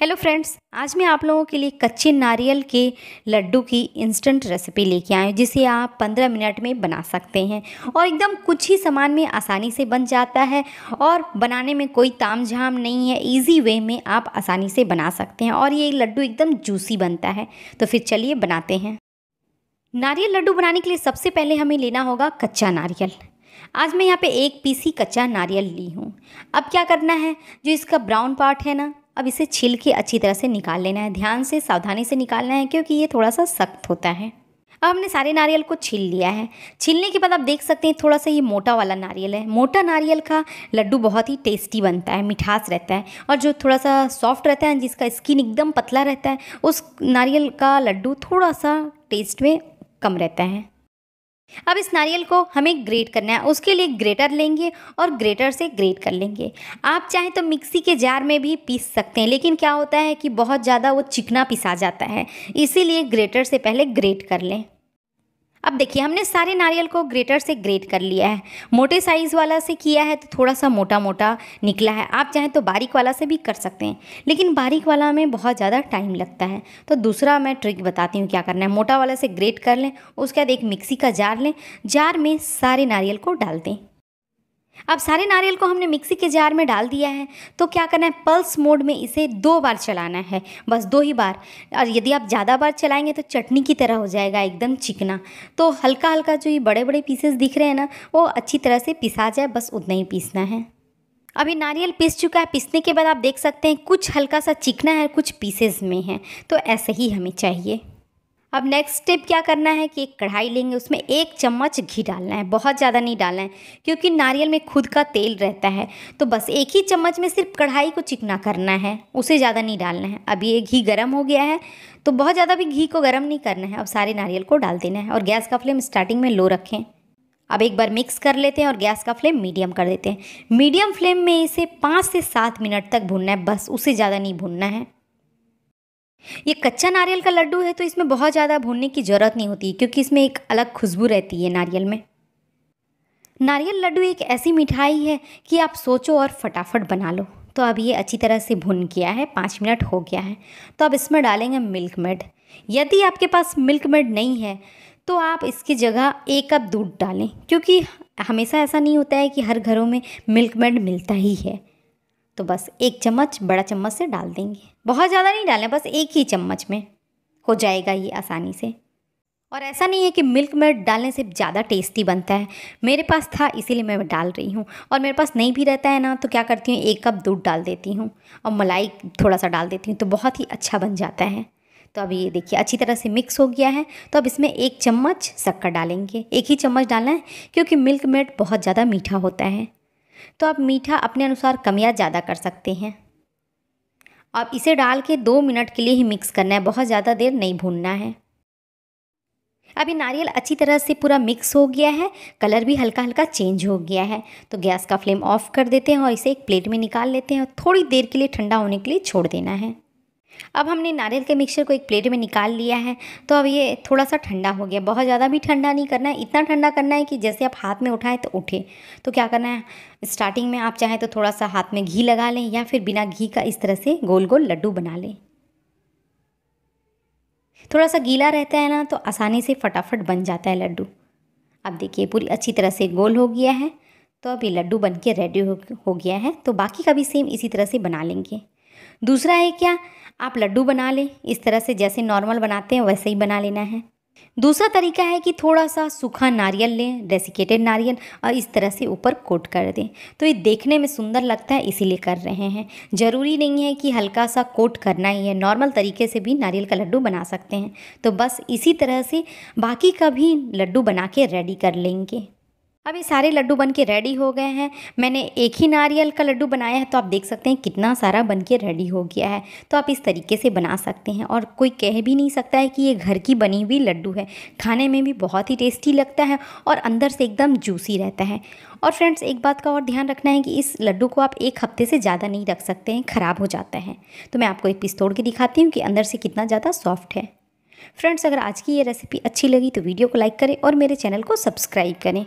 hello friends आज मैं आप लोगों के लिए कच्चे नारियल के लड्डू की इंस्टेंट रेसिपी लेके आई हूँ जिसे आप 15 मिनट में बना सकते हैं और एकदम कुछ ही सामान में आसानी से बन जाता है और बनाने में कोई ताम झाम नहीं है इजी वे में आप आसानी से बना सकते हैं और ये लड्डू एकदम जूसी बनता है तो फिर चलिए बनाते हैं नारियल लड्डू बनाने के लिए सबसे पहले हमें लेना होगा कच्चा नारियल आज मैं यहाँ पे एक पीसी कच्चा नारियल ली हूँ अब क्या करना है जो इसका ब्राउन पार्ट है ना अब इसे छील के अच्छी तरह से निकाल लेना है ध्यान से सावधानी से निकालना है क्योंकि ये थोड़ा सा सख्त होता है अब हमने सारे नारियल को छील लिया है छीलने के बाद आप देख सकते हैं थोड़ा सा ये मोटा वाला नारियल है मोटा नारियल का लड्डू बहुत ही टेस्टी बनता है मिठास रहता है और जो थोड़ा सा सॉफ्ट रहता है जिसका स्किन एकदम पतला रहता है उस नारियल का लड्डू थोड़ा सा टेस्ट में कम रहता है अब इस नारियल को हमें ग्रेट करना है उसके लिए ग्रेटर लेंगे और ग्रेटर से ग्रेट कर लेंगे आप चाहें तो मिक्सी के जार में भी पीस सकते हैं लेकिन क्या होता है कि बहुत ज़्यादा वो चिकना पिसा जाता है इसीलिए ग्रेटर से पहले ग्रेट कर लें अब देखिए हमने सारे नारियल को ग्रेटर से ग्रेट कर लिया है मोटे साइज़ वाला से किया है तो थोड़ा सा मोटा मोटा निकला है आप चाहें तो बारीक वाला से भी कर सकते हैं लेकिन बारीक वाला में बहुत ज़्यादा टाइम लगता है तो दूसरा मैं ट्रिक बताती हूँ क्या करना है मोटा वाला से ग्रेट कर लें उसके बाद एक मिक्सी का जार लें जार में सारे नारियल को डाल दें अब सारे नारियल को हमने मिक्सी के जार में डाल दिया है तो क्या करना है पल्स मोड में इसे दो बार चलाना है बस दो ही बार और यदि आप ज़्यादा बार चलाएंगे तो चटनी की तरह हो जाएगा एकदम चिकना तो हल्का हल्का जो ये बड़े बड़े पीसेस दिख रहे हैं ना वो अच्छी तरह से पिसा जाए बस उतना ही पीसना है अभी नारियल पिस चुका है पिसने के बाद आप देख सकते हैं कुछ हल्का सा चिकना है कुछ पीसेस में है तो ऐसे ही हमें चाहिए अब नेक्स्ट स्टेप क्या करना है कि एक कढ़ाई लेंगे उसमें एक चम्मच घी डालना है बहुत ज़्यादा नहीं डालना है क्योंकि नारियल में खुद का तेल रहता है तो बस एक ही चम्मच में सिर्फ कढ़ाई को चिकना करना है उसे ज़्यादा नहीं डालना है अभी ये घी गर्म हो गया है तो बहुत ज़्यादा भी घी को गर्म नहीं करना है अब सारे नारियल को डाल देना है और गैस का फ्लेम स्टार्टिंग में लो रखें अब एक बार मिक्स कर लेते हैं और गैस का फ्लेम मीडियम कर देते हैं मीडियम फ्लेम में इसे पाँच से सात मिनट तक भूनना है बस उसे ज़्यादा नहीं भूनना है ये कच्चा नारियल का लड्डू है तो इसमें बहुत ज़्यादा भूनने की ज़रूरत नहीं होती क्योंकि इसमें एक अलग खुशबू रहती है नारियल में नारियल लड्डू एक ऐसी मिठाई है कि आप सोचो और फटाफट बना लो तो अब ये अच्छी तरह से भुन गया है पाँच मिनट हो गया है तो अब इसमें डालेंगे मिल्क मेड यदि आपके पास मिल्क मेड नहीं है तो आप इसकी जगह एक कप दूध डालें क्योंकि हमेशा ऐसा नहीं होता है कि हर घरों में मिल्क मेड मिलता ही है तो बस एक चम्मच बड़ा चम्मच से डाल देंगे बहुत ज़्यादा नहीं डालें बस एक ही चम्मच में हो जाएगा ये आसानी से और ऐसा नहीं है कि मिल्क मेड डालने से ज़्यादा टेस्टी बनता है मेरे पास था इसीलिए मैं डाल रही हूँ और मेरे पास नहीं भी रहता है ना तो क्या करती हूँ एक कप दूध डाल देती हूँ और मलाई थोड़ा सा डाल देती हूँ तो बहुत ही अच्छा बन जाता है तो अब ये देखिए अच्छी तरह से मिक्स हो गया है तो अब इसमें एक चम्मच शक्कर डालेंगे एक ही चम्मच डालना है क्योंकि मिल्क मेड बहुत ज़्यादा मीठा होता है तो आप मीठा अपने अनुसार कम या ज़्यादा कर सकते हैं अब इसे डाल के दो मिनट के लिए ही मिक्स करना है बहुत ज़्यादा देर नहीं भूनना है अब ये नारियल अच्छी तरह से पूरा मिक्स हो गया है कलर भी हल्का हल्का चेंज हो गया है तो गैस का फ्लेम ऑफ कर देते हैं और इसे एक प्लेट में निकाल लेते हैं और थोड़ी देर के लिए ठंडा होने के लिए छोड़ देना है अब हमने नारियल के मिक्सचर को एक प्लेट में निकाल लिया है तो अब ये थोड़ा सा ठंडा हो गया बहुत ज़्यादा भी ठंडा नहीं करना है इतना ठंडा करना है कि जैसे आप हाथ में उठाएं तो उठे तो क्या करना है स्टार्टिंग में आप चाहें तो थोड़ा सा हाथ में घी लगा लें या फिर बिना घी का इस तरह से गोल गोल लड्डू बना लें थोड़ा सा गीला रहता है ना तो आसानी से फटाफट बन जाता है लड्डू अब देखिए पूरी अच्छी तरह से गोल हो गया है तो अब ये लड्डू बन के रेडी हो गया है तो बाकी का भी सेम इसी तरह से बना लेंगे दूसरा है क्या आप लड्डू बना लें इस तरह से जैसे नॉर्मल बनाते हैं वैसे ही बना लेना है दूसरा तरीका है कि थोड़ा सा सूखा नारियल लें डेसिकेटेड नारियल और इस तरह से ऊपर कोट कर दें तो ये देखने में सुंदर लगता है इसीलिए कर रहे हैं ज़रूरी नहीं है कि हल्का सा कोट करना ही है नॉर्मल तरीके से भी नारियल का लड्डू बना सकते हैं तो बस इसी तरह से बाकी का भी लड्डू बना के रेडी कर लेंगे अब ये सारे लड्डू बन के रेडी हो गए हैं मैंने एक ही नारियल का लड्डू बनाया है तो आप देख सकते हैं कितना सारा बन के रेडी हो गया है तो आप इस तरीके से बना सकते हैं और कोई कह भी नहीं सकता है कि ये घर की बनी हुई लड्डू है खाने में भी बहुत ही टेस्टी लगता है और अंदर से एकदम जूसी रहता है और फ्रेंड्स एक बात का और ध्यान रखना है कि इस लड्डू को आप एक हफ्ते से ज़्यादा नहीं रख सकते हैं ख़राब हो जाता है तो मैं आपको एक पीस तोड़ के दिखाती हूँ कि अंदर से कितना ज़्यादा सॉफ्ट है फ्रेंड्स अगर आज की ये रेसिपी अच्छी लगी तो वीडियो को लाइक करें और मेरे चैनल को सब्सक्राइब करें